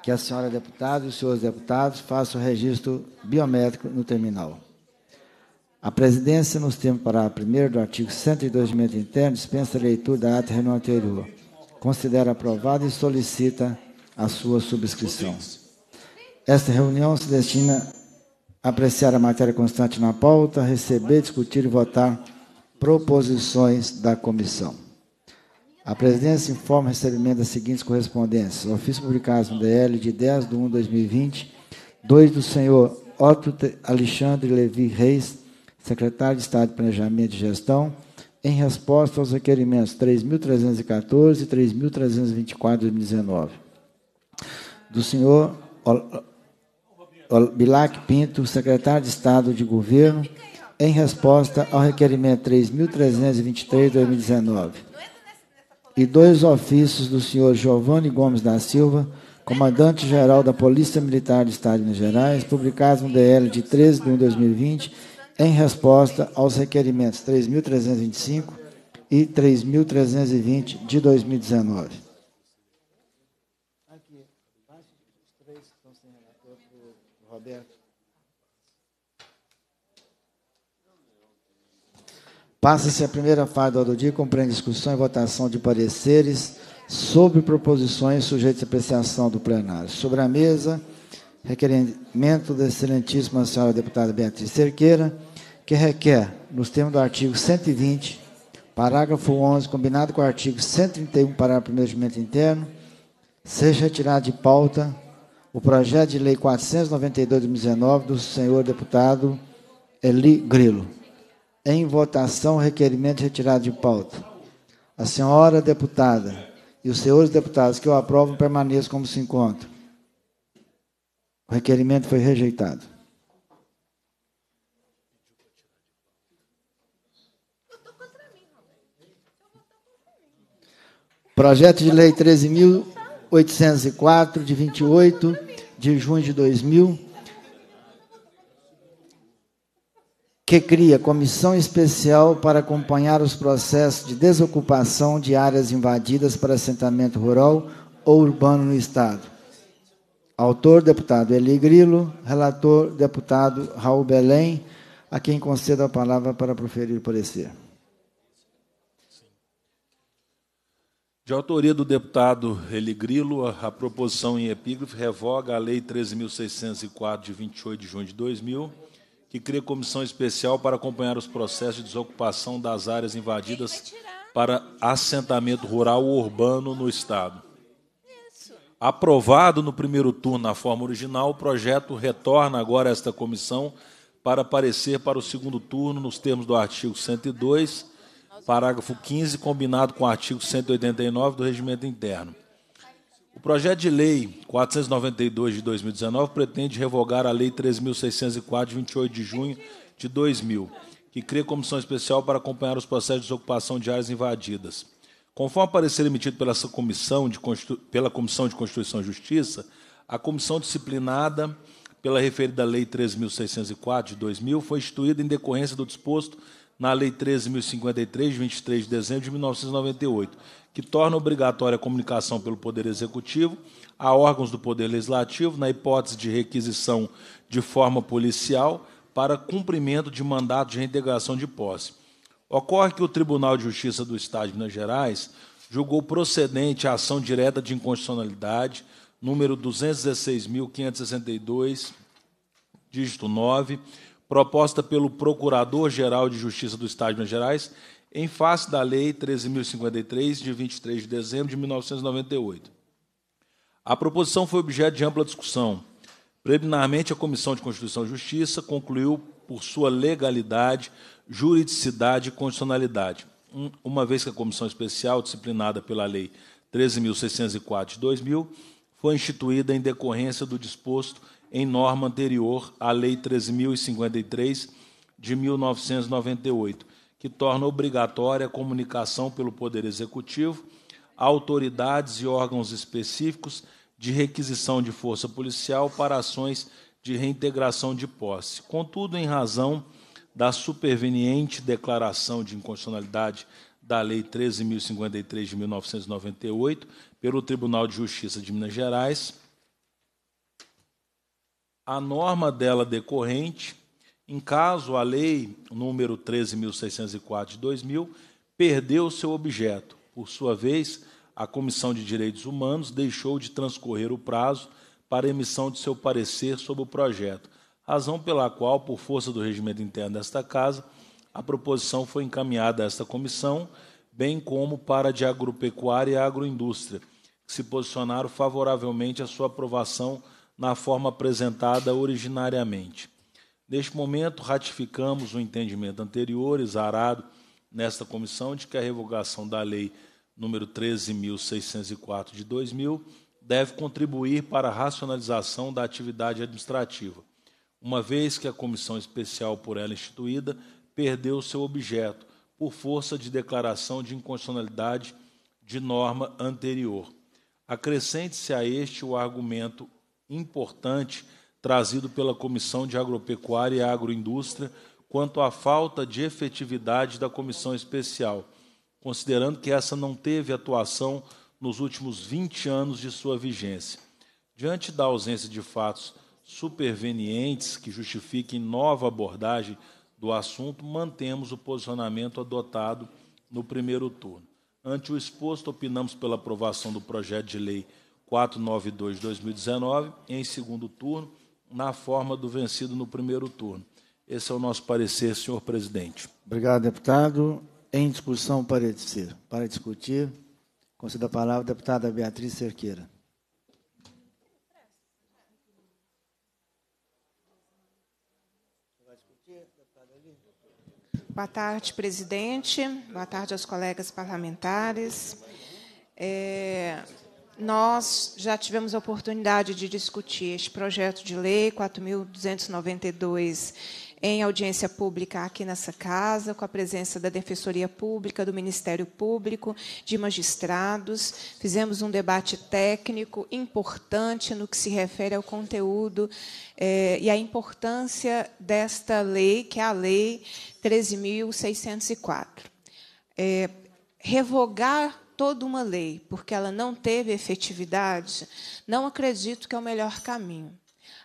que a senhora deputada e os senhores deputados façam o registro biométrico no terminal. A presidência, nos termos para primeiro do artigo 102 do interno, dispensa a leitura da ata reunião anterior. Considera aprovada e solicita a sua subscrição. Esta reunião se destina a apreciar a matéria constante na pauta, receber, discutir e votar proposições da comissão. A presidência informa o recebimento das seguintes correspondências. Ofício publicado no DL de 10 de 1 de 2020, 2 do senhor Otto Alexandre Levi Reis, secretário de Estado de Planejamento e Gestão, em resposta aos requerimentos 3.314 e 3.324 de 2019. Do senhor Bilac Pinto, secretário de Estado de Governo, em resposta ao requerimento 3.323 de 2019 e dois ofícios do senhor Giovanni Gomes da Silva, comandante-geral da Polícia Militar do Estado de Minas Gerais, publicados no DL de 13 de 1 de 2020, em resposta aos requerimentos 3.325 e 3.320 de 2019. Passa-se a primeira fase ordem do dia, compreende discussão e votação de pareceres sobre proposições sujeitas à apreciação do plenário. Sobre a mesa, requerimento da excelentíssima senhora deputada Beatriz Cerqueira, que requer, nos termos do artigo 120, parágrafo 11, combinado com o artigo 131, parágrafo 1 do regimento interno, seja retirado de pauta o projeto de lei 492 de 2019 do senhor deputado Eli Grilo. Em votação, requerimento retirado de pauta. A senhora deputada e os senhores deputados que o aprovam permaneçam como se encontram. O requerimento foi rejeitado. Projeto de Lei 13.804, de 28 de junho de 2000 que cria comissão especial para acompanhar os processos de desocupação de áreas invadidas para assentamento rural ou urbano no Estado. Autor, deputado Eli Grilo. Relator, deputado Raul Belém. A quem concedo a palavra para proferir o parecer. De autoria do deputado Eli Grilo, a, a proposição em epígrafe revoga a Lei 13.604, de 28 de junho de 2000, que cria comissão especial para acompanhar os processos de desocupação das áreas invadidas para assentamento rural ou urbano no Estado. Aprovado no primeiro turno na forma original, o projeto retorna agora a esta comissão para parecer para o segundo turno nos termos do artigo 102, parágrafo 15, combinado com o artigo 189 do Regimento Interno. O projeto de lei 492 de 2019 pretende revogar a lei 3604 de 28 de junho de 2000, que cria comissão especial para acompanhar os processos de ocupação de áreas invadidas. Conforme parecer emitido pela comissão de Constitu... pela Comissão de Constituição e Justiça, a comissão disciplinada pela referida lei 3604 de 2000 foi instituída em decorrência do disposto na Lei 13.053, 23 de dezembro de 1998, que torna obrigatória a comunicação pelo Poder Executivo a órgãos do Poder Legislativo, na hipótese de requisição de forma policial, para cumprimento de mandato de reintegração de posse. Ocorre que o Tribunal de Justiça do Estado de Minas Gerais julgou procedente a ação direta de inconstitucionalidade, número 216.562, dígito 9, proposta pelo Procurador-Geral de Justiça do Estado de Minas Gerais, em face da Lei 13.053, de 23 de dezembro de 1998. A proposição foi objeto de ampla discussão. Preliminarmente, a Comissão de Constituição e Justiça concluiu por sua legalidade, juridicidade e constitucionalidade, uma vez que a Comissão Especial, disciplinada pela Lei 13.604 de 2000, foi instituída em decorrência do disposto em norma anterior à Lei 13.053 de 1998, que torna obrigatória a comunicação pelo Poder Executivo a autoridades e órgãos específicos de requisição de força policial para ações de reintegração de posse. Contudo, em razão da superveniente declaração de inconstitucionalidade da Lei 13.053 de 1998 pelo Tribunal de Justiça de Minas Gerais, a norma dela decorrente, em caso a lei número 13.604 de 2000 perdeu seu objeto. Por sua vez, a Comissão de Direitos Humanos deixou de transcorrer o prazo para emissão de seu parecer sobre o projeto, razão pela qual, por força do regimento interno desta Casa, a proposição foi encaminhada a esta comissão, bem como para a de agropecuária e agroindústria, que se posicionaram favoravelmente à sua aprovação na forma apresentada originariamente. Neste momento, ratificamos o entendimento anterior, exarado nesta comissão, de que a revogação da Lei número 13.604 de 2000 deve contribuir para a racionalização da atividade administrativa, uma vez que a comissão especial por ela instituída perdeu seu objeto por força de declaração de inconstitucionalidade de norma anterior. Acrescente-se a este o argumento importante trazido pela Comissão de Agropecuária e Agroindústria quanto à falta de efetividade da comissão especial, considerando que essa não teve atuação nos últimos 20 anos de sua vigência. Diante da ausência de fatos supervenientes que justifiquem nova abordagem do assunto, mantemos o posicionamento adotado no primeiro turno. Ante o exposto, opinamos pela aprovação do projeto de lei 492-2019 em segundo turno, na forma do vencido no primeiro turno. Esse é o nosso parecer, senhor presidente. Obrigado, deputado. Em discussão, parecer. Para discutir, concedo a palavra à deputada Beatriz Cerqueira. Boa tarde, presidente. Boa tarde aos colegas parlamentares. É, nós já tivemos a oportunidade de discutir este projeto de lei 4.292 em audiência pública aqui nessa casa, com a presença da Defensoria Pública, do Ministério Público, de magistrados. Fizemos um debate técnico importante no que se refere ao conteúdo eh, e à importância desta lei, que é a Lei 13.604. Eh, revogar toda uma lei porque ela não teve efetividade, não acredito que é o melhor caminho.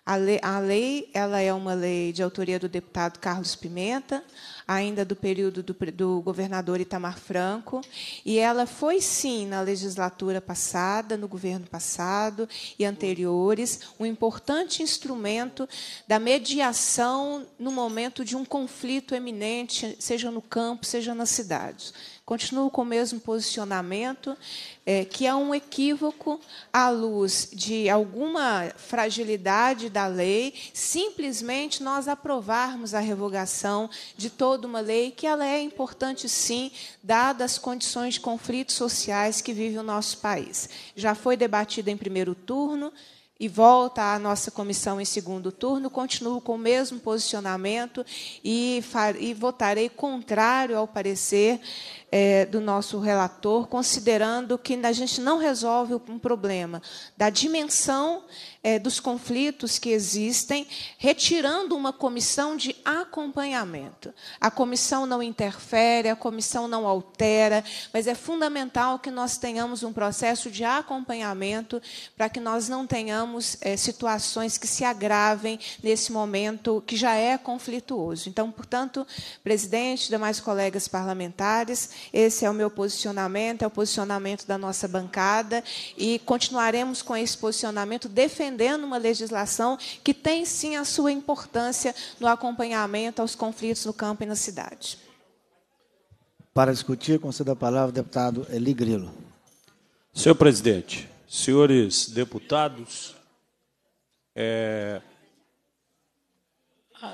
A lei, a lei, ela é uma lei de autoria do deputado Carlos Pimenta, ainda do período do, do, governador Itamar Franco, e ela foi sim na legislatura passada, no governo passado e anteriores, um importante instrumento da mediação no momento de um conflito eminente, seja no campo, seja na cidade continuo com o mesmo posicionamento, é, que é um equívoco à luz de alguma fragilidade da lei, simplesmente nós aprovarmos a revogação de toda uma lei, que ela é importante sim, dadas as condições de conflitos sociais que vive o nosso país. Já foi debatida em primeiro turno e volta à nossa comissão em segundo turno, continuo com o mesmo posicionamento e, e votarei contrário ao parecer é, do nosso relator, considerando que a gente não resolve um problema da dimensão é, dos conflitos que existem, retirando uma comissão de acompanhamento. A comissão não interfere, a comissão não altera, mas é fundamental que nós tenhamos um processo de acompanhamento para que nós não tenhamos é, situações que se agravem nesse momento que já é conflituoso. Então, portanto, presidente, demais colegas parlamentares, esse é o meu posicionamento, é o posicionamento da nossa bancada e continuaremos com esse posicionamento defendendo uma legislação que tem sim a sua importância no acompanhamento aos conflitos no campo e na cidade. Para discutir, concedo a palavra ao deputado Eli Grilo. Senhor presidente, senhores deputados, é,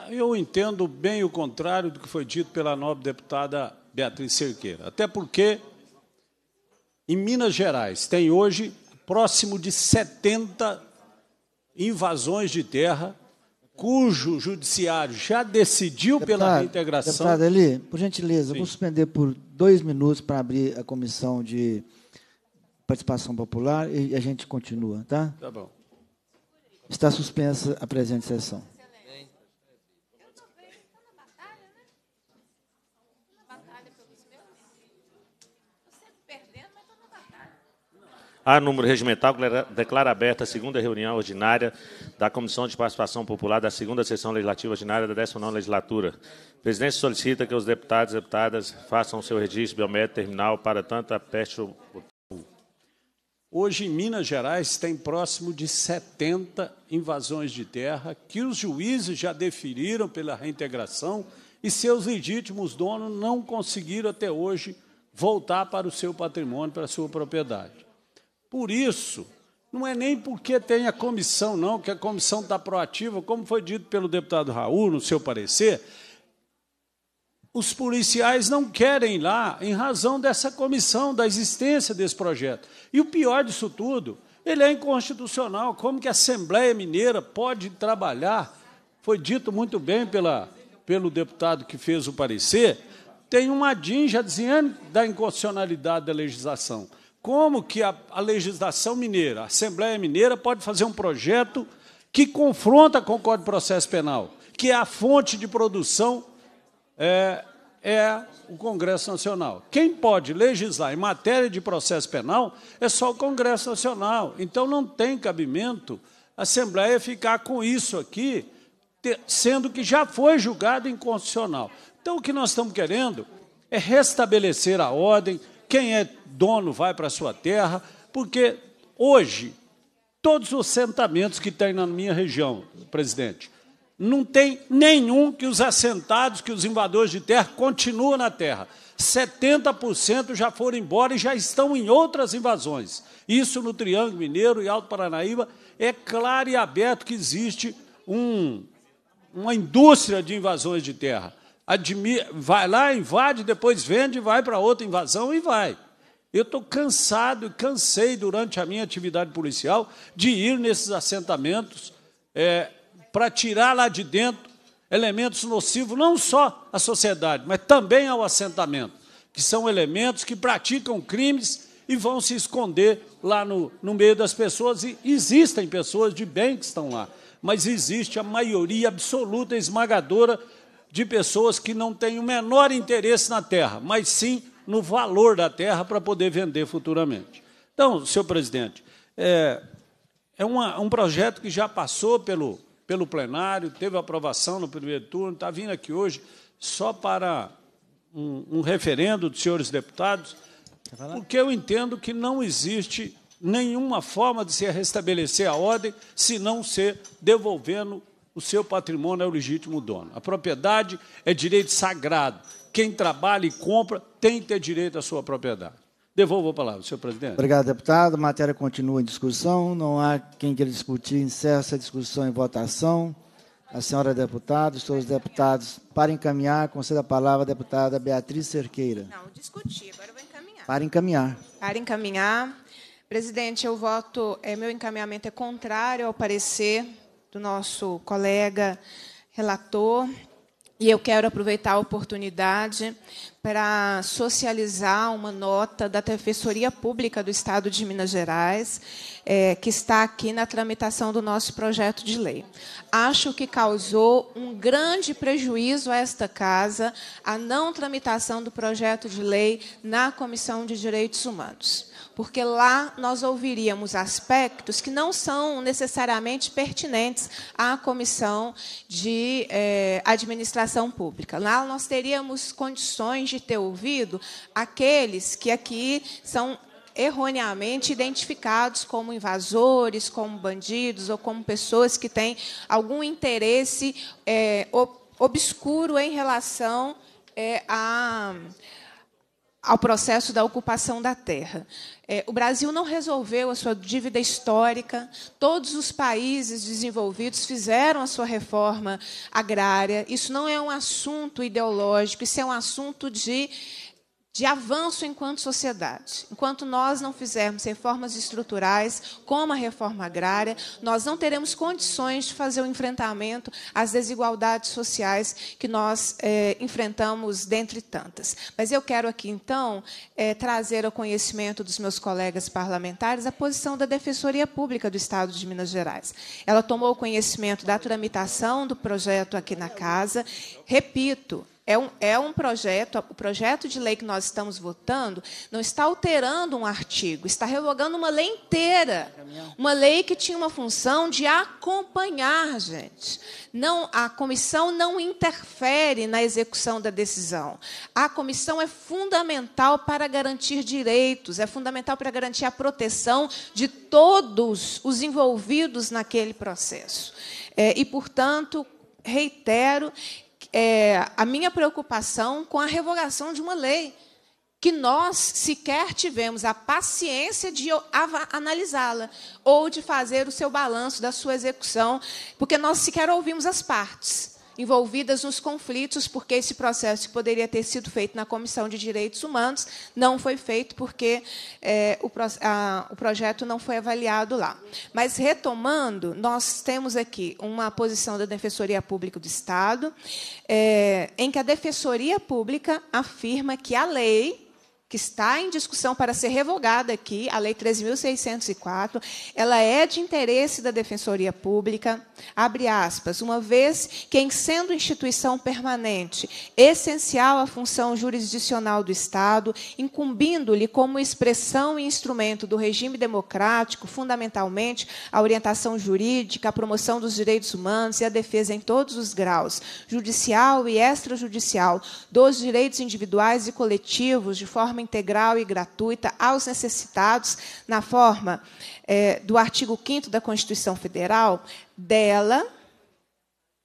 eu entendo bem o contrário do que foi dito pela nobre deputada Beatriz Cerqueira. Até porque em Minas Gerais tem hoje próximo de 70 invasões de terra, cujo judiciário já decidiu deputado, pela reintegração. Deputado Eli, por gentileza, vou suspender por dois minutos para abrir a comissão de participação popular e a gente continua, tá? Tá bom. Está suspensa a presente sessão. A número regimental declara aberta a segunda reunião ordinária da Comissão de Participação Popular da segunda sessão legislativa ordinária da 19 legislatura. O presidente solicita que os deputados e deputadas façam seu registro biométrico terminal para tanta peste. Hoje, em Minas Gerais, tem próximo de 70 invasões de terra que os juízes já definiram pela reintegração e seus legítimos donos não conseguiram até hoje voltar para o seu patrimônio, para a sua propriedade. Por isso, não é nem porque tem a comissão, não, que a comissão está proativa, como foi dito pelo deputado Raul no seu parecer, os policiais não querem ir lá em razão dessa comissão, da existência desse projeto. E o pior disso tudo, ele é inconstitucional. Como que a Assembleia Mineira pode trabalhar? Foi dito muito bem pela, pelo deputado que fez o parecer. Tem uma DIN já dizendo da inconstitucionalidade da legislação. Como que a, a legislação mineira, a Assembleia Mineira, pode fazer um projeto que confronta com o Código de Processo Penal, que é a fonte de produção é, é o Congresso Nacional. Quem pode legislar em matéria de processo penal é só o Congresso Nacional. Então não tem cabimento a Assembleia ficar com isso aqui, sendo que já foi julgado inconstitucional. Então o que nós estamos querendo é restabelecer a ordem, quem é dono vai para a sua terra, porque hoje todos os assentamentos que tem na minha região, presidente, não tem nenhum que os assentados, que os invadores de terra continuam na terra. 70% já foram embora e já estão em outras invasões. Isso no Triângulo Mineiro e Alto Paranaíba é claro e aberto que existe um, uma indústria de invasões de terra admira, vai lá, invade, depois vende, vai para outra invasão e vai. Eu estou cansado e cansei durante a minha atividade policial de ir nesses assentamentos é, para tirar lá de dentro elementos nocivos, não só à sociedade, mas também ao assentamento, que são elementos que praticam crimes e vão se esconder lá no, no meio das pessoas. E existem pessoas de bem que estão lá, mas existe a maioria absoluta, esmagadora, de pessoas que não têm o menor interesse na terra, mas sim no valor da terra para poder vender futuramente. Então, senhor presidente, é, é uma, um projeto que já passou pelo, pelo plenário, teve aprovação no primeiro turno, está vindo aqui hoje só para um, um referendo dos senhores deputados, porque eu entendo que não existe nenhuma forma de se restabelecer a ordem se não ser devolvendo o seu patrimônio é o legítimo dono. A propriedade é direito sagrado. Quem trabalha e compra tem que ter direito à sua propriedade. Devolvo a palavra, senhor presidente. Obrigado, deputado. A matéria continua em discussão. Não há quem queira discutir. Encerra essa discussão em votação. A senhora é deputada, os senhores deputados, para encaminhar, concedo a palavra à deputada Beatriz Cerqueira. Não, discuti, agora eu vou encaminhar. Para encaminhar. Para encaminhar. Presidente, eu voto, é, meu encaminhamento é contrário ao parecer do nosso colega relator. E eu quero aproveitar a oportunidade para socializar uma nota da Defensoria Pública do Estado de Minas Gerais, é, que está aqui na tramitação do nosso projeto de lei. Acho que causou um grande prejuízo a esta casa a não tramitação do projeto de lei na Comissão de Direitos Humanos porque lá nós ouviríamos aspectos que não são necessariamente pertinentes à comissão de eh, administração pública. Lá nós teríamos condições de ter ouvido aqueles que aqui são erroneamente identificados como invasores, como bandidos ou como pessoas que têm algum interesse eh, obscuro em relação eh, a ao processo da ocupação da terra. É, o Brasil não resolveu a sua dívida histórica, todos os países desenvolvidos fizeram a sua reforma agrária. Isso não é um assunto ideológico, isso é um assunto de de avanço enquanto sociedade. Enquanto nós não fizermos reformas estruturais, como a reforma agrária, nós não teremos condições de fazer o um enfrentamento às desigualdades sociais que nós eh, enfrentamos, dentre tantas. Mas eu quero aqui, então, eh, trazer ao conhecimento dos meus colegas parlamentares a posição da Defensoria Pública do Estado de Minas Gerais. Ela tomou conhecimento da tramitação do projeto aqui na Casa. Repito, é um, é um projeto, o projeto de lei que nós estamos votando não está alterando um artigo, está revogando uma lei inteira. Uma lei que tinha uma função de acompanhar, gente. Não, a comissão não interfere na execução da decisão. A comissão é fundamental para garantir direitos, é fundamental para garantir a proteção de todos os envolvidos naquele processo. É, e, portanto, reitero é, a minha preocupação com a revogação de uma lei que nós sequer tivemos a paciência de analisá-la ou de fazer o seu balanço da sua execução, porque nós sequer ouvimos as partes envolvidas nos conflitos, porque esse processo poderia ter sido feito na Comissão de Direitos Humanos, não foi feito porque é, o, a, o projeto não foi avaliado lá. Mas, retomando, nós temos aqui uma posição da Defensoria Pública do Estado, é, em que a Defensoria Pública afirma que a lei que está em discussão para ser revogada aqui, a Lei 3.604, ela é de interesse da Defensoria Pública, abre aspas, uma vez que, em sendo instituição permanente, essencial à função jurisdicional do Estado, incumbindo-lhe como expressão e instrumento do regime democrático, fundamentalmente, a orientação jurídica, a promoção dos direitos humanos e a defesa em todos os graus, judicial e extrajudicial, dos direitos individuais e coletivos, de forma integral e gratuita aos necessitados, na forma é, do artigo 5 da Constituição Federal, dela,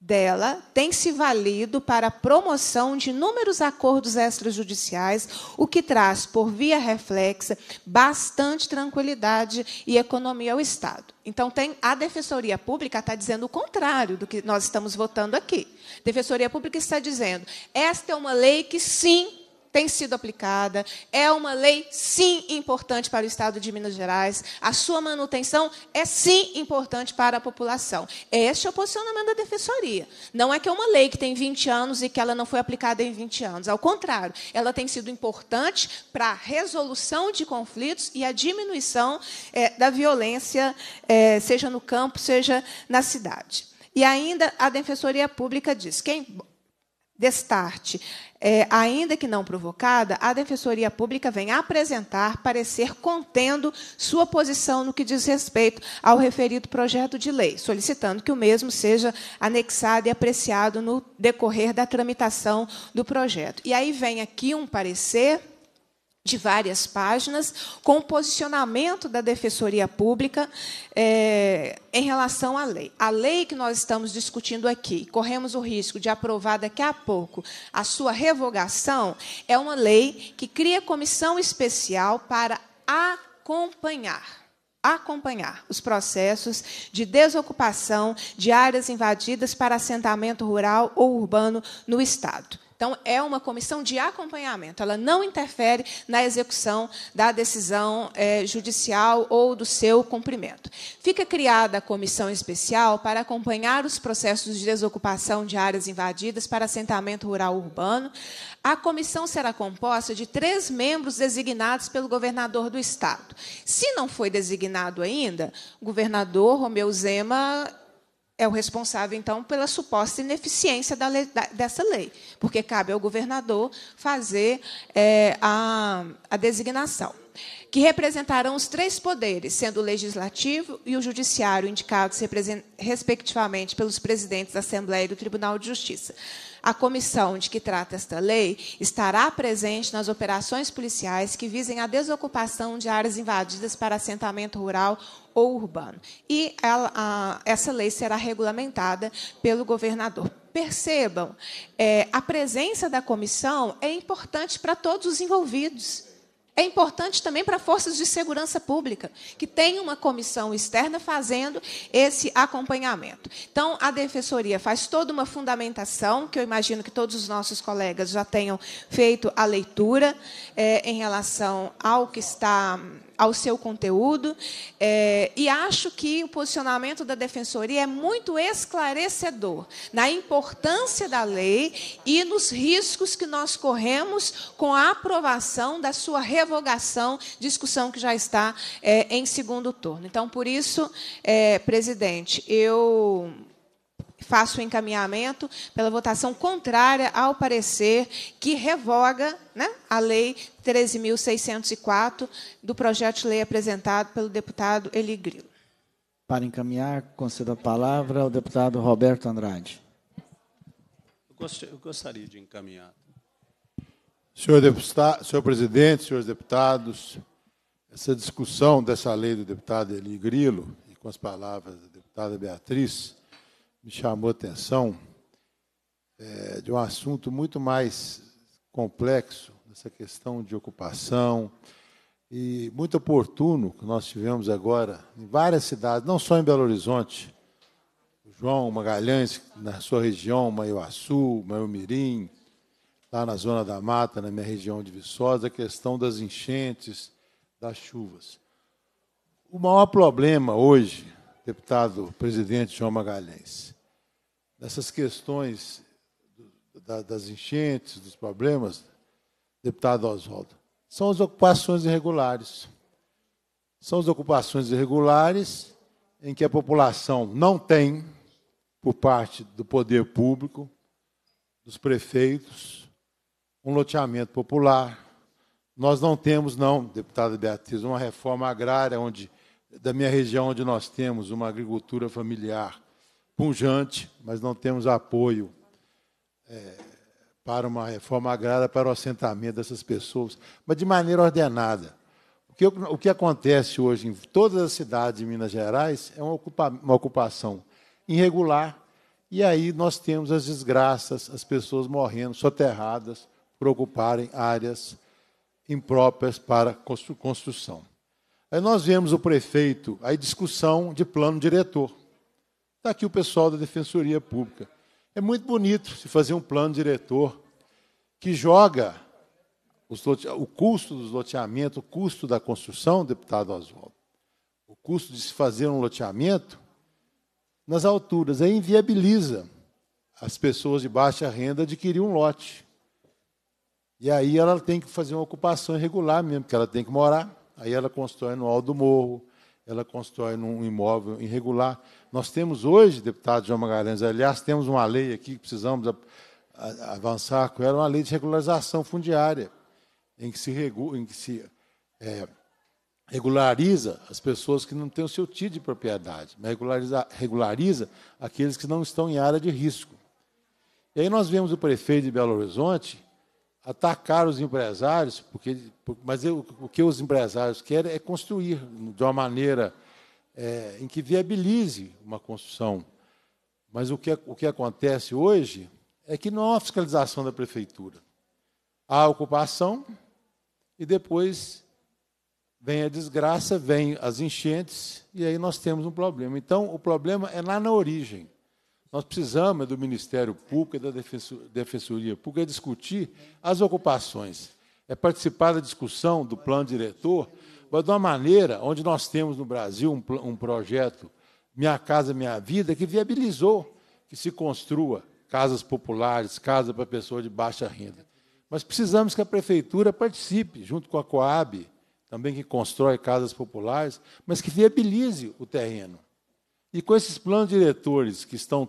dela tem se valido para a promoção de inúmeros acordos extrajudiciais, o que traz, por via reflexa, bastante tranquilidade e economia ao Estado. Então, tem a Defensoria Pública está dizendo o contrário do que nós estamos votando aqui. A Defensoria Pública está dizendo: esta é uma lei que, sim, tem sido aplicada. É uma lei, sim, importante para o Estado de Minas Gerais. A sua manutenção é, sim, importante para a população. Este é o posicionamento da Defensoria. Não é que é uma lei que tem 20 anos e que ela não foi aplicada em 20 anos. Ao contrário, ela tem sido importante para a resolução de conflitos e a diminuição é, da violência, é, seja no campo, seja na cidade. E ainda a Defensoria Pública diz: quem Destarte. É, ainda que não provocada, a Defensoria Pública vem apresentar parecer contendo sua posição no que diz respeito ao referido projeto de lei, solicitando que o mesmo seja anexado e apreciado no decorrer da tramitação do projeto. E aí vem aqui um parecer de várias páginas, com o posicionamento da Defensoria Pública é, em relação à lei. A lei que nós estamos discutindo aqui, corremos o risco de aprovar daqui a pouco a sua revogação, é uma lei que cria comissão especial para acompanhar acompanhar os processos de desocupação de áreas invadidas para assentamento rural ou urbano no Estado. Então, é uma comissão de acompanhamento. Ela não interfere na execução da decisão é, judicial ou do seu cumprimento. Fica criada a comissão especial para acompanhar os processos de desocupação de áreas invadidas para assentamento rural urbano. A comissão será composta de três membros designados pelo governador do Estado. Se não foi designado ainda, o governador Romeu Zema é o responsável, então, pela suposta ineficiência da lei, da, dessa lei, porque cabe ao governador fazer é, a, a designação. Que representarão os três poderes, sendo o legislativo e o judiciário, indicados respectivamente pelos presidentes da Assembleia e do Tribunal de Justiça. A comissão de que trata esta lei estará presente nas operações policiais que visem a desocupação de áreas invadidas para assentamento rural ou urbano. E ela, a, essa lei será regulamentada pelo governador. Percebam, é, a presença da comissão é importante para todos os envolvidos. É importante também para forças de segurança pública, que tem uma comissão externa fazendo esse acompanhamento. Então, a defensoria faz toda uma fundamentação, que eu imagino que todos os nossos colegas já tenham feito a leitura é, em relação ao que está ao seu conteúdo. É, e acho que o posicionamento da defensoria é muito esclarecedor na importância da lei e nos riscos que nós corremos com a aprovação da sua revogação, discussão que já está é, em segundo turno. Então, por isso, é, presidente, eu faço o encaminhamento pela votação contrária ao parecer que revoga né, a Lei 13.604 do projeto de lei apresentado pelo deputado Eli Grilo. Para encaminhar, concedo a palavra ao deputado Roberto Andrade. Eu gostaria de encaminhar. Senhor, deputado, senhor presidente, senhores deputados, essa discussão dessa lei do deputado Eli Grilo, e com as palavras da deputada Beatriz, me chamou a atenção é, de um assunto muito mais complexo, essa questão de ocupação, e muito oportuno que nós tivemos agora em várias cidades, não só em Belo Horizonte, João Magalhães, na sua região, Maiuaçu, Maiumirim, lá na Zona da Mata, na minha região de Viçosa, a questão das enchentes, das chuvas. O maior problema hoje, deputado presidente João Magalhães, nessas questões das enchentes, dos problemas, deputado Oswaldo, são as ocupações irregulares. São as ocupações irregulares em que a população não tem, por parte do poder público, dos prefeitos, um loteamento popular. Nós não temos, não, deputada Beatriz, uma reforma agrária onde, da minha região onde nós temos uma agricultura familiar punjante, mas não temos apoio é, para uma reforma agrária, para o assentamento dessas pessoas, mas de maneira ordenada. O que, o que acontece hoje em todas as cidades de Minas Gerais é uma, ocupa, uma ocupação irregular, e aí nós temos as desgraças, as pessoas morrendo, soterradas, por ocuparem áreas impróprias para construção. Aí nós vemos o prefeito, aí discussão de plano diretor. Está aqui o pessoal da Defensoria Pública. É muito bonito se fazer um plano diretor que joga lote... o custo dos loteamentos, o custo da construção, deputado Oswaldo, o custo de se fazer um loteamento nas alturas. Aí inviabiliza as pessoas de baixa renda adquirir um lote. E aí ela tem que fazer uma ocupação irregular mesmo, porque ela tem que morar. Aí ela constrói no alto do morro, ela constrói um imóvel irregular. Nós temos hoje, deputado João Magalhães, aliás, temos uma lei aqui que precisamos avançar com ela, uma lei de regularização fundiária, em que se, regu em que se é, regulariza as pessoas que não têm o seu título tipo de propriedade, mas regulariza, regulariza aqueles que não estão em área de risco. E aí nós vemos o prefeito de Belo Horizonte atacar os empresários, porque, mas eu, o que os empresários querem é construir de uma maneira é, em que viabilize uma construção. Mas o que, o que acontece hoje é que não há fiscalização da prefeitura. Há ocupação e depois vem a desgraça, vem as enchentes e aí nós temos um problema. Então, o problema é lá na origem. Nós precisamos do Ministério Público e da Defensoria Pública discutir as ocupações. É participar da discussão do plano diretor, mas de uma maneira onde nós temos no Brasil um, um projeto Minha Casa Minha Vida que viabilizou que se construa casas populares, casas para pessoas de baixa renda. Mas precisamos que a prefeitura participe, junto com a Coab, também que constrói casas populares, mas que viabilize o terreno. E com esses planos diretores que estão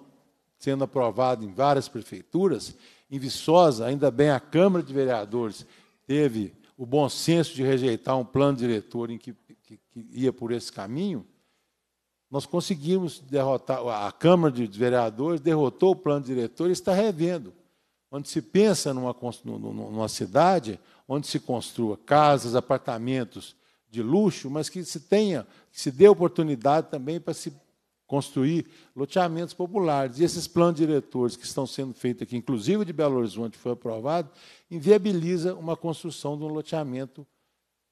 sendo aprovado em várias prefeituras. Em Viçosa, ainda bem, a Câmara de Vereadores teve o bom senso de rejeitar um plano diretor em que, que, que ia por esse caminho. Nós conseguimos derrotar, a Câmara de Vereadores derrotou o plano diretor e está revendo. Onde se pensa numa, numa cidade onde se construa casas, apartamentos de luxo, mas que se tenha, que se dê oportunidade também para se construir loteamentos populares. E esses planos diretores que estão sendo feitos aqui, inclusive de Belo Horizonte, foi aprovado, inviabiliza uma construção de um loteamento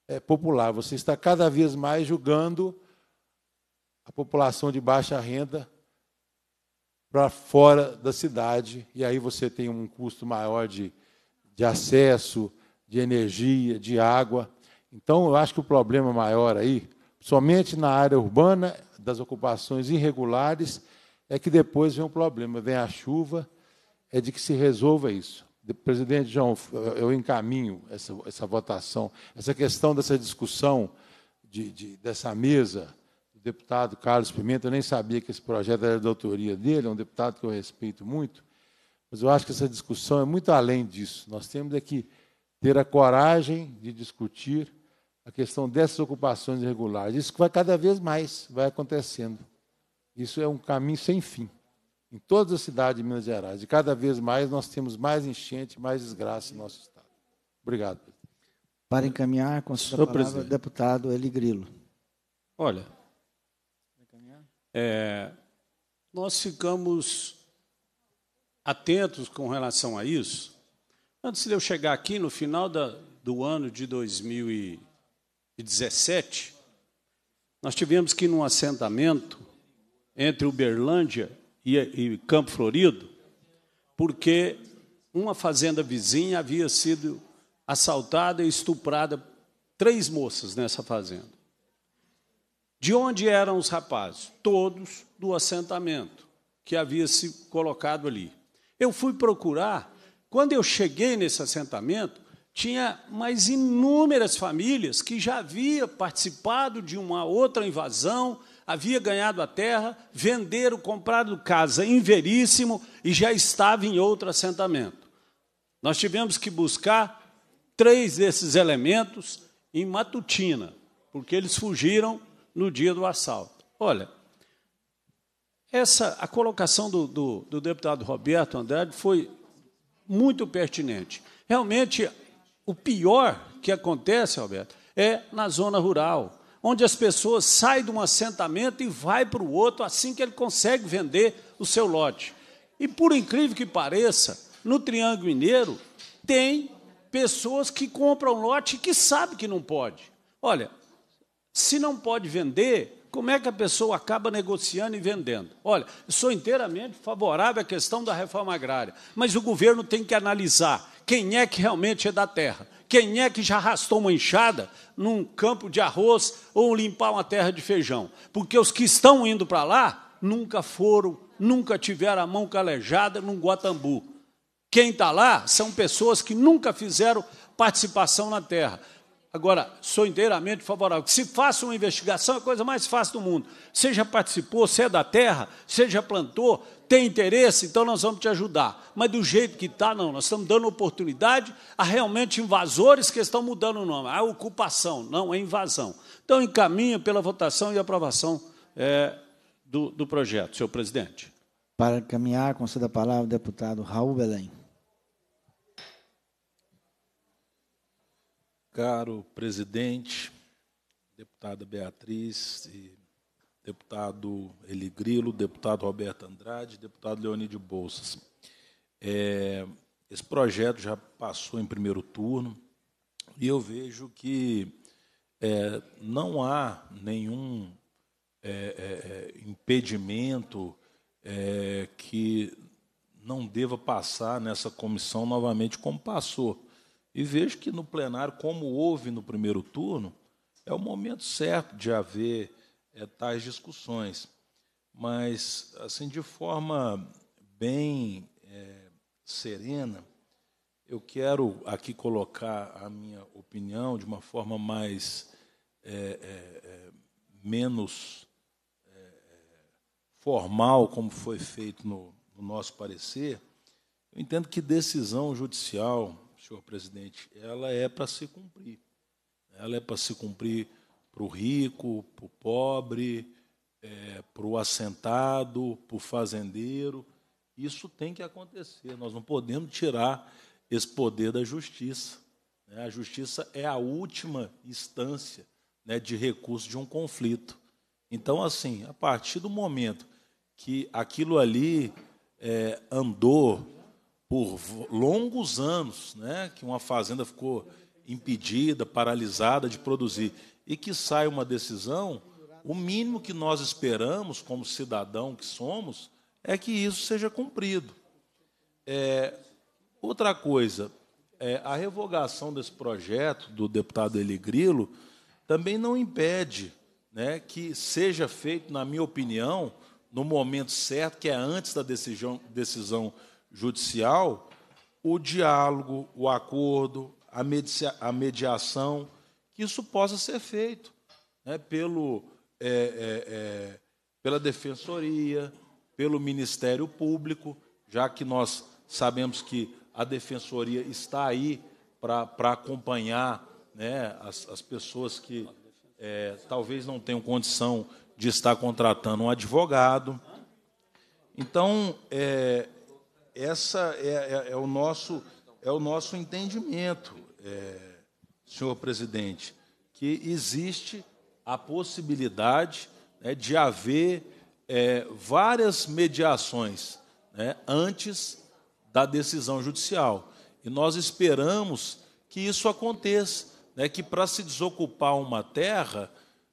é, popular. Você está cada vez mais julgando a população de baixa renda para fora da cidade, e aí você tem um custo maior de, de acesso, de energia, de água. Então, eu acho que o problema maior aí Somente na área urbana, das ocupações irregulares, é que depois vem o problema, vem a chuva, é de que se resolva isso. Presidente João, eu encaminho essa, essa votação, essa questão dessa discussão de, de, dessa mesa do deputado Carlos Pimenta. Eu nem sabia que esse projeto era da autoria dele, é um deputado que eu respeito muito, mas eu acho que essa discussão é muito além disso. Nós temos é que ter a coragem de discutir a questão dessas ocupações irregulares. Isso vai cada vez mais, vai acontecendo. Isso é um caminho sem fim. Em todas as cidades de Minas Gerais. E cada vez mais nós temos mais enchente, mais desgraça no nosso Estado. Obrigado. Para encaminhar, com a sua palavra, presidente. deputado Eli Grilo. Olha, é, nós ficamos atentos com relação a isso. Antes de eu chegar aqui, no final da, do ano de 2000 de 17, nós tivemos que ir num assentamento entre Uberlândia e, e Campo Florido, porque uma fazenda vizinha havia sido assaltada e estuprada três moças nessa fazenda. De onde eram os rapazes? Todos do assentamento que havia se colocado ali. Eu fui procurar, quando eu cheguei nesse assentamento, tinha mais inúmeras famílias que já havia participado de uma outra invasão, havia ganhado a terra, venderam, comprado casa em veríssimo e já estava em outro assentamento. Nós tivemos que buscar três desses elementos em Matutina, porque eles fugiram no dia do assalto. Olha, essa a colocação do, do, do deputado Roberto Andrade foi muito pertinente. Realmente o pior que acontece, Alberto, é na zona rural, onde as pessoas saem de um assentamento e vai para o outro assim que ele consegue vender o seu lote. E por incrível que pareça, no Triângulo Mineiro tem pessoas que compram lote que sabe que não pode. Olha, se não pode vender, como é que a pessoa acaba negociando e vendendo? Olha, sou inteiramente favorável à questão da reforma agrária, mas o governo tem que analisar quem é que realmente é da terra. Quem é que já arrastou uma enxada num campo de arroz ou limpar uma terra de feijão? Porque os que estão indo para lá nunca foram, nunca tiveram a mão calejada num guatambu. Quem está lá são pessoas que nunca fizeram participação na terra. Agora, sou inteiramente favorável. Se faça uma investigação, é a coisa mais fácil do mundo. Seja participou, se é da terra, seja plantou, tem interesse, então nós vamos te ajudar. Mas do jeito que está, não. Nós estamos dando oportunidade a realmente invasores que estão mudando o nome. A ocupação, não, é invasão. Então, encaminha pela votação e aprovação é, do, do projeto, senhor presidente. Para encaminhar conceda a palavra ao deputado Raul Belém. Caro presidente, deputada Beatriz e deputado Eli Grilo, deputado Roberto Andrade, deputado Leonide Bolsas. É, esse projeto já passou em primeiro turno e eu vejo que é, não há nenhum é, é, é impedimento é, que não deva passar nessa comissão novamente, como passou. E vejo que no plenário, como houve no primeiro turno, é o momento certo de haver é, tais discussões. Mas, assim, de forma bem é, serena, eu quero aqui colocar a minha opinião de uma forma mais é, é, é menos é, formal, como foi feito no, no nosso parecer. Eu entendo que decisão judicial, senhor presidente, ela é para se cumprir. Ela é para se cumprir para o rico, para o pobre, é, para o assentado, para o fazendeiro. Isso tem que acontecer. Nós não podemos tirar esse poder da justiça. Né? A justiça é a última instância né, de recurso de um conflito. Então, assim, a partir do momento que aquilo ali é, andou por longos anos, né, que uma fazenda ficou impedida, paralisada de produzir, e que saia uma decisão, o mínimo que nós esperamos, como cidadão que somos, é que isso seja cumprido. É, outra coisa, é, a revogação desse projeto do deputado Eli Grilo também não impede né, que seja feito, na minha opinião, no momento certo, que é antes da decisão, decisão judicial, o diálogo, o acordo, a, a mediação, que isso possa ser feito né, pelo, é, é, é, pela Defensoria, pelo Ministério Público, já que nós sabemos que a Defensoria está aí para acompanhar né, as, as, pessoas que é, talvez não tenham condição de estar contratando um advogado. Então, é, essa é, é, é, o nosso é o nosso entendimento, é, senhor presidente, que existe a possibilidade né, de haver é, várias mediações né, antes da decisão judicial. E nós esperamos que isso aconteça, né, que para se desocupar uma terra,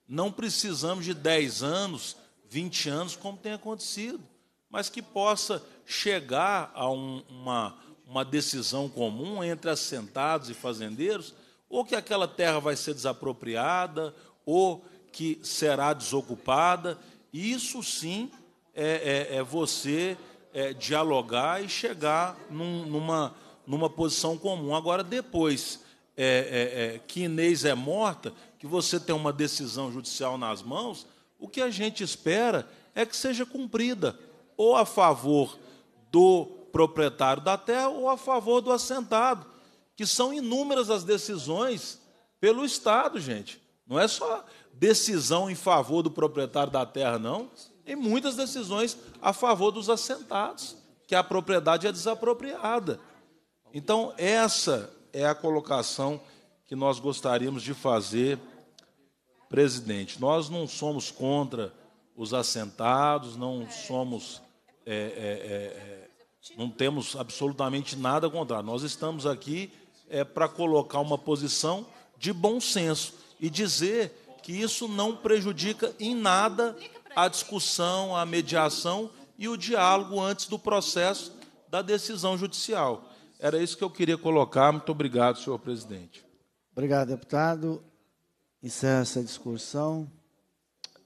não precisamos de 10 anos, 20 anos, como tem acontecido, mas que possa chegar a um, uma, uma decisão comum entre assentados e fazendeiros, ou que aquela terra vai ser desapropriada, ou que será desocupada. Isso sim é, é, é você é, dialogar e chegar num, numa, numa posição comum. Agora, depois é, é, é, que Inês é morta, que você tem uma decisão judicial nas mãos, o que a gente espera é que seja cumprida, ou a favor do proprietário da terra ou a favor do assentado, que são inúmeras as decisões pelo Estado, gente. Não é só decisão em favor do proprietário da terra, não. Tem muitas decisões a favor dos assentados, que a propriedade é desapropriada. Então, essa é a colocação que nós gostaríamos de fazer, presidente. Nós não somos contra os assentados, não somos. É, é, é, não temos absolutamente nada contra. Nós estamos aqui é, para colocar uma posição de bom senso e dizer que isso não prejudica em nada a discussão, a mediação e o diálogo antes do processo da decisão judicial. Era isso que eu queria colocar. Muito obrigado, senhor presidente. Obrigado, deputado. Encerra-se a discussão.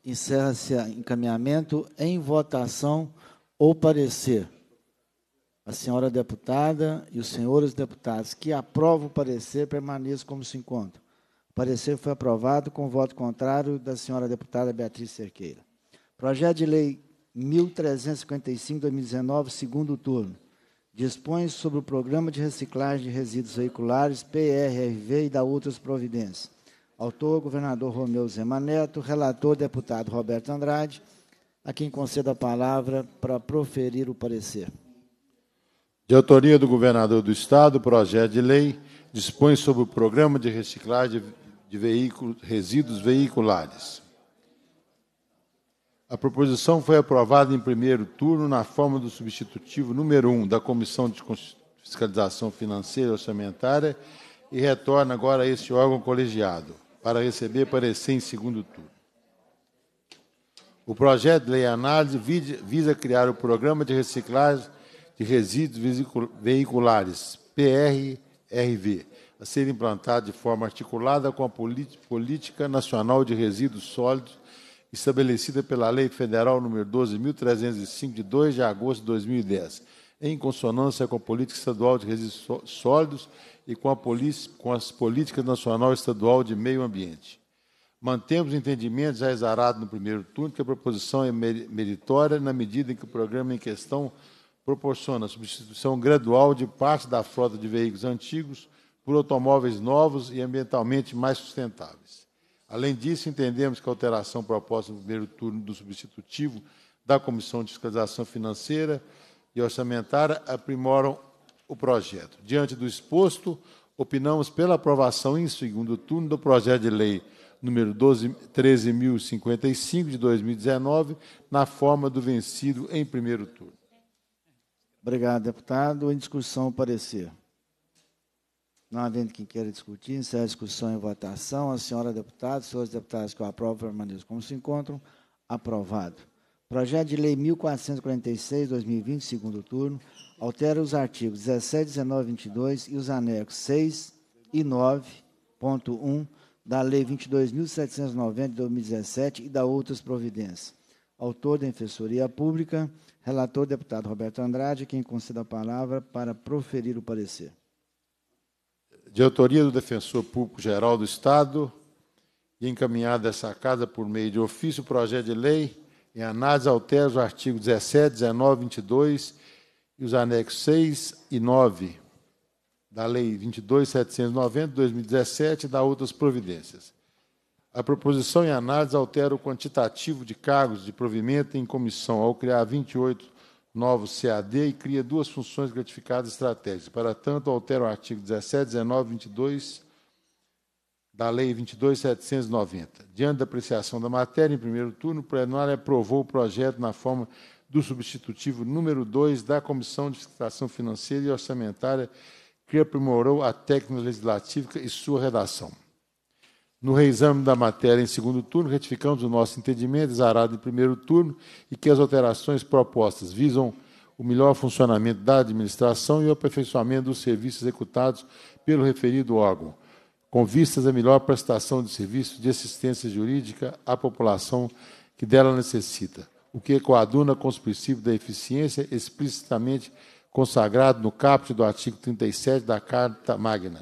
Encerra-se encaminhamento em votação ou parecer a senhora é deputada e os senhores deputados que aprovam o parecer permaneçam como se encontram. O parecer foi aprovado com voto contrário da senhora deputada Beatriz Cerqueira. Projeto de Lei 1355-2019, segundo turno. Dispõe sobre o Programa de Reciclagem de Resíduos Veiculares, PRRV, e da outras providências. Autor, governador Romeu Zema Neto. Relator, deputado Roberto Andrade, a quem conceda a palavra para proferir o parecer. De autoria do governador do Estado, o projeto de lei dispõe sobre o programa de reciclagem de veículos, resíduos veiculares. A proposição foi aprovada em primeiro turno na forma do substitutivo número 1 um da Comissão de Fiscalização Financeira e Orçamentária e retorna agora a este órgão colegiado para receber parecer em segundo turno. O projeto de lei análise visa criar o programa de reciclagem de resíduos veiculares, PRRV, a ser implantado de forma articulada com a Política Nacional de Resíduos Sólidos, estabelecida pela Lei Federal nº 12.305, de 2 de agosto de 2010, em consonância com a Política Estadual de Resíduos Sólidos e com, a com as Políticas Nacional e Estadual de Meio Ambiente. Mantemos o entendimento já exarado no primeiro turno que a proposição é meritória na medida em que o programa em questão proporciona a substituição gradual de parte da frota de veículos antigos por automóveis novos e ambientalmente mais sustentáveis. Além disso, entendemos que a alteração proposta no primeiro turno do substitutivo da Comissão de Fiscalização Financeira e Orçamentária aprimoram o projeto. Diante do exposto, opinamos pela aprovação em segundo turno do projeto de lei número 13.055 de 2019, na forma do vencido em primeiro turno. Obrigado, deputado. Em discussão, o parecer. Não havendo quem queira discutir, encerra a discussão e votação. A senhora deputada, senhores deputados que eu aprovo, permaneçam como se encontram. Aprovado. Projeto de Lei 1446, 2020, segundo turno, altera os artigos 17, 19 22 e os anexos 6 e 9.1 da Lei 22.790 de 2017 e da outras providências. Autor, da Infessoria Pública. Relator, deputado Roberto Andrade, quem concede a palavra para proferir o parecer. De autoria do Defensor Público Geral do Estado, e encaminhado a essa casa por meio de ofício, projeto de lei, em análise, altera os artigos 17, 19, 22 e os anexos 6 e 9 da Lei 22.790, 2017 e da outras providências a proposição em análise altera o quantitativo de cargos de provimento em comissão ao criar 28 novos CAD e cria duas funções gratificadas estratégicas. Para tanto, altera o artigo 17, 19, 22 da Lei 22790. Diante da apreciação da matéria em primeiro turno, o plenário aprovou o projeto na forma do substitutivo número 2 da Comissão de Fiscalização Financeira e Orçamentária, que aprimorou a técnica legislativa e sua redação. No reexame da matéria em segundo turno, retificamos o nosso entendimento, exarado em primeiro turno, e que as alterações propostas visam o melhor funcionamento da administração e o aperfeiçoamento dos serviços executados pelo referido órgão, com vistas à melhor prestação de serviços de assistência jurídica à população que dela necessita, o que coaduna com os princípios da eficiência explicitamente consagrado no caput do artigo 37 da Carta Magna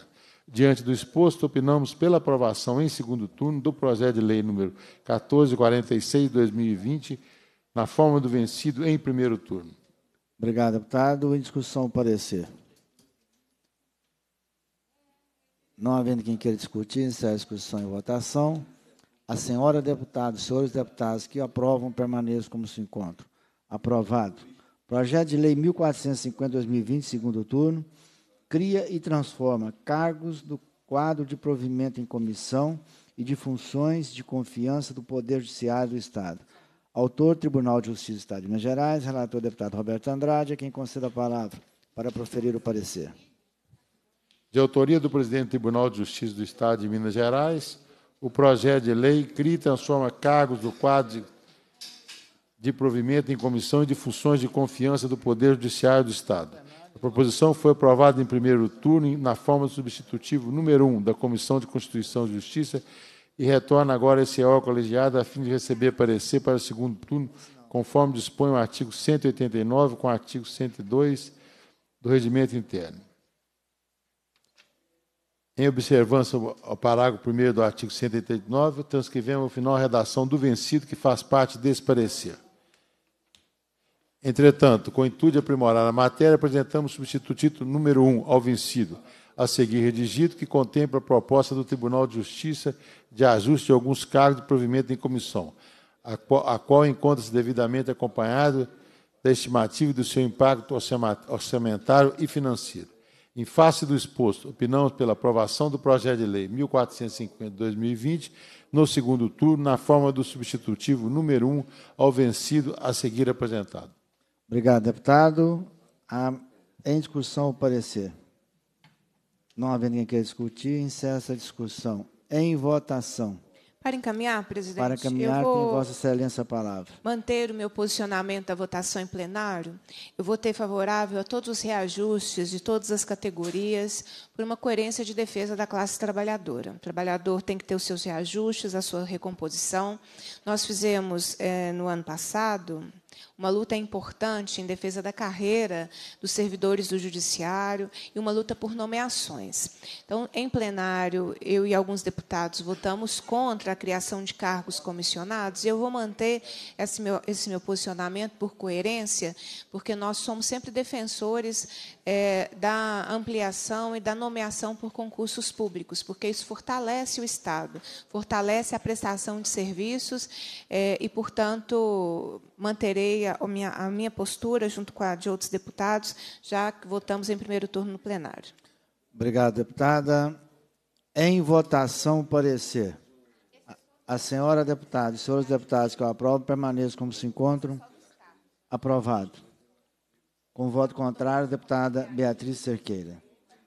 Diante do exposto, opinamos pela aprovação em segundo turno do projeto de lei número 1446 de 2020, na forma do vencido em primeiro turno. Obrigado, deputado. Em discussão, parecer. Não havendo quem queira discutir, encerra a discussão e votação. A senhora deputada, senhores deputados que aprovam, permaneçam como se encontram. Aprovado. Projeto de lei 1450-2020, segundo turno cria e transforma cargos do quadro de provimento em comissão e de funções de confiança do Poder Judiciário do Estado. Autor, Tribunal de Justiça do Estado de Minas Gerais, relator, deputado Roberto Andrade, é quem concede a palavra para proferir o parecer. De autoria do presidente do Tribunal de Justiça do Estado de Minas Gerais, o projeto de lei cria e transforma cargos do quadro de, de provimento em comissão e de funções de confiança do Poder Judiciário do Estado. A proposição foi aprovada em primeiro turno na forma do substitutivo número 1 um da Comissão de Constituição e Justiça e retorna agora esse órgão colegiado a fim de receber parecer para o segundo turno, conforme dispõe o artigo 189 com o artigo 102 do Regimento Interno. Em observância ao parágrafo 1 do artigo 189, transcrevemos o final a redação do vencido que faz parte desse parecer. Entretanto, com o intuito de aprimorar a matéria, apresentamos substituto número 1 um ao vencido, a seguir redigido, que contempla a proposta do Tribunal de Justiça de ajuste de alguns cargos de provimento em comissão, a qual, a qual encontra-se devidamente acompanhado da estimativa do seu impacto orçamentário e financeiro. Em face do exposto, opinamos pela aprovação do projeto de lei 1450-2020, no segundo turno, na forma do substitutivo número 1 um, ao vencido a seguir apresentado. Obrigado, deputado. A, em discussão o parecer. Não havendo ninguém queira discutir, encerra a discussão. Em votação. Para encaminhar, presidente, Para encaminhar, eu vou tem Vossa Excelência a palavra. Manter o meu posicionamento da votação em plenário, eu votei favorável a todos os reajustes de todas as categorias, por uma coerência de defesa da classe trabalhadora. O trabalhador tem que ter os seus reajustes, a sua recomposição. Nós fizemos, eh, no ano passado, uma luta importante em defesa da carreira dos servidores do judiciário e uma luta por nomeações. Então, em plenário, eu e alguns deputados votamos contra a criação de cargos comissionados. E eu vou manter esse meu, esse meu posicionamento por coerência, porque nós somos sempre defensores é, da ampliação e da nomeação por concursos públicos, porque isso fortalece o Estado, fortalece a prestação de serviços é, e, portanto, manterei a minha, a minha postura junto com a de outros deputados, já que votamos em primeiro turno no plenário. Obrigado, deputada. Em votação, parecer. A senhora deputada e senhores deputados que eu aprovo permaneçam como se encontram. Aprovado. Com voto contrário, deputada Beatriz Cerqueira.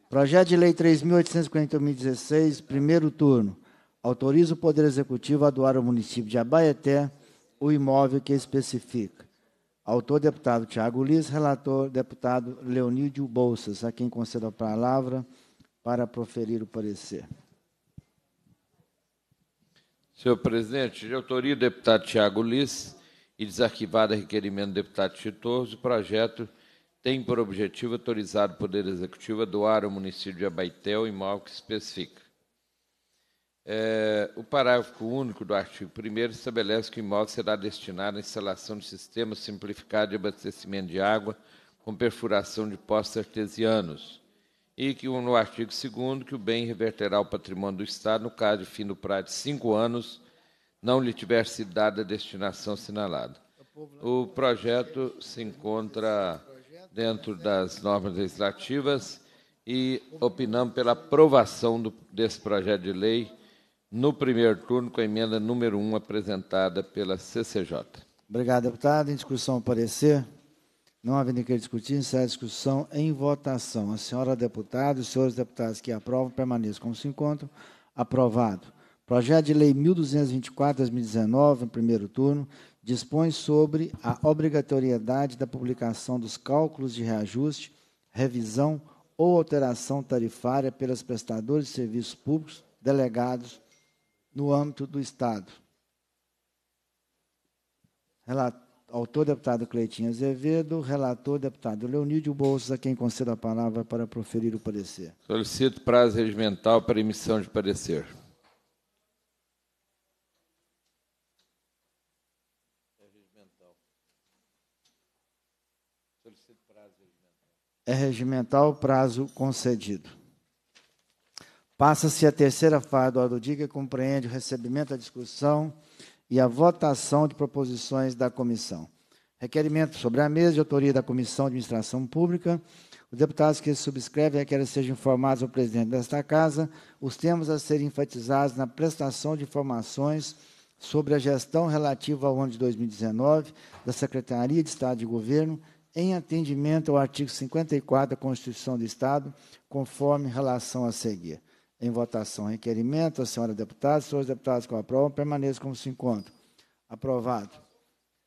Projeto de Lei 3.841.16, primeiro turno. Autoriza o Poder Executivo a doar ao município de Abaeté o imóvel que especifica. Autor, deputado Tiago Liz. Relator, deputado Leonídio Bolsas. A quem concedo a palavra para proferir o parecer. Senhor presidente, de autoria do deputado Tiago Liz e desarquivado a requerimento do deputado Chitorres, o projeto tem por objetivo autorizar o Poder Executivo a doar ao município de Abaetel imóvel que especifica. É, o parágrafo único do artigo 1 estabelece que o imóvel será destinado à instalação de sistema simplificado de abastecimento de água com perfuração de postos artesianos e que no artigo 2 que o bem reverterá ao patrimônio do Estado no caso de fim do prazo de cinco anos não lhe tiver sido dada a destinação assinalada. É o projeto se encontra dentro das normas legislativas e opinamos pela aprovação do, desse projeto de lei no primeiro turno com a emenda número 1 apresentada pela CCJ. Obrigado, deputado. Em discussão, parecer. Não havendo que discutir, encerra a discussão em votação. A senhora deputada e os senhores deputados que aprovam permaneçam como se encontram. Aprovado. Projeto de Lei 1224-2019, no primeiro turno, dispõe sobre a obrigatoriedade da publicação dos cálculos de reajuste, revisão ou alteração tarifária pelas prestadores de serviços públicos delegados no âmbito do Estado. autor, deputado Cleitinho Azevedo, relator, deputado Leonídio Bolsas, a quem concedo a palavra para proferir o parecer. Solicito prazo regimental para emissão de parecer. é regimental o prazo concedido. Passa-se a terceira fase do ordem do dia, que compreende o recebimento, a discussão e a votação de proposições da comissão. Requerimento sobre a mesa de autoria da Comissão de Administração Pública. Os deputados que subscrevem requerem sejam informados ao presidente desta Casa os temas a serem enfatizados na prestação de informações sobre a gestão relativa ao ano de 2019 da Secretaria de Estado de Governo em atendimento ao artigo 54 da Constituição do Estado, conforme relação a seguir. Em votação, requerimento, a senhora deputada, senhores deputados que aprovam, permaneçam como se encontram. Aprovado.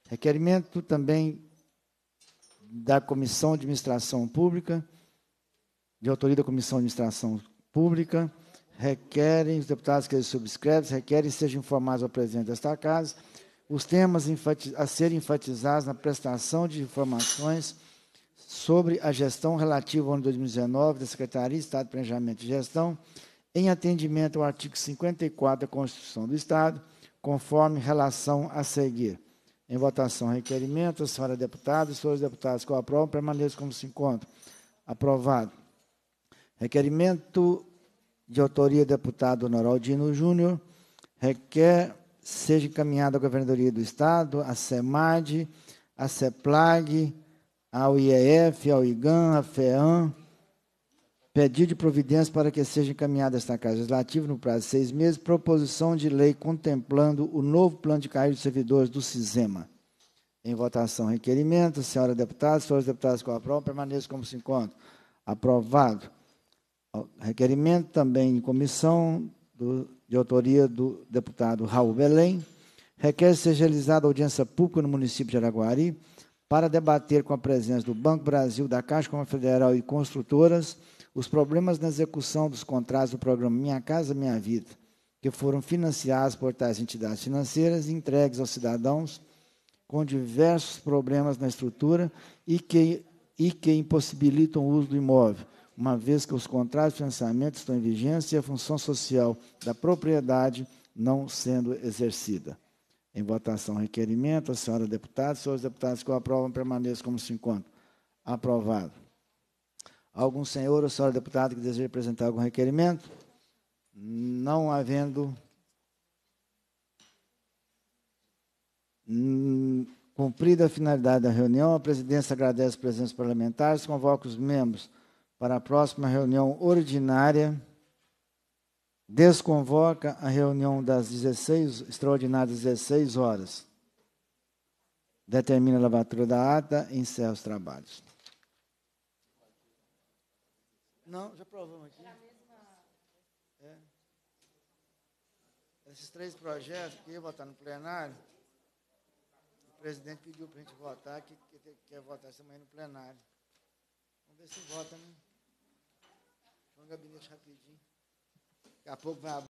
Requerimento também da Comissão de Administração Pública, de autoria da Comissão de Administração Pública, requerem, os deputados que eles subscrevem, requerem sejam informados ao presidente desta casa os temas a serem enfatizados na prestação de informações sobre a gestão relativa ao ano 2019 da Secretaria de Estado de Planejamento e Gestão, em atendimento ao artigo 54 da Constituição do Estado, conforme relação a seguir. Em votação, requerimento, a senhora deputada e senhores deputados que o aprovam, permaneçam como se encontram. Aprovado. Requerimento de autoria do deputado Honoraldino Júnior, requer seja encaminhado à Governadoria do Estado, à SEMAD, à CEPLAG, ao IEF, ao IGAN, à FEAM, pedido de providência para que seja encaminhada esta Casa Legislativa no prazo de seis meses, proposição de lei contemplando o novo plano de carreira de servidores do CISEMA. Em votação, requerimento. Senhora deputada, senhores deputados que aprovam, permaneça como se encontra. Aprovado. Requerimento também em comissão do, de autoria do deputado Raul Belém, requer seja realizada audiência pública no município de Araguari para debater com a presença do Banco Brasil, da Caixa Econômica Federal e construtoras os problemas na execução dos contratos do programa Minha Casa Minha Vida, que foram financiados por tais entidades financeiras e entregues aos cidadãos com diversos problemas na estrutura e que, e que impossibilitam o uso do imóvel, uma vez que os contratos de financiamento estão em vigência e a função social da propriedade não sendo exercida. Em votação, requerimento. A senhora deputada, senhores deputados que o aprovam, permaneçam como se encontram. Aprovado. Algum senhor ou senhora deputada que deseja apresentar algum requerimento? Não havendo. Hum, cumprida a finalidade da reunião, a presidência agradece a presença parlamentares, convoca os membros para a próxima reunião ordinária. Desconvoca a reunião das 16, extraordinárias 16 horas. Determina a lavatura da ata e encerra os trabalhos. Não, já provamos aqui. É, é. Esses três projetos que eu ia votar no plenário, o presidente pediu para a gente votar, que quer votar essa manhã no plenário. Vamos ver se vota, né? no gabinete rapidinho. Daqui a pouco vai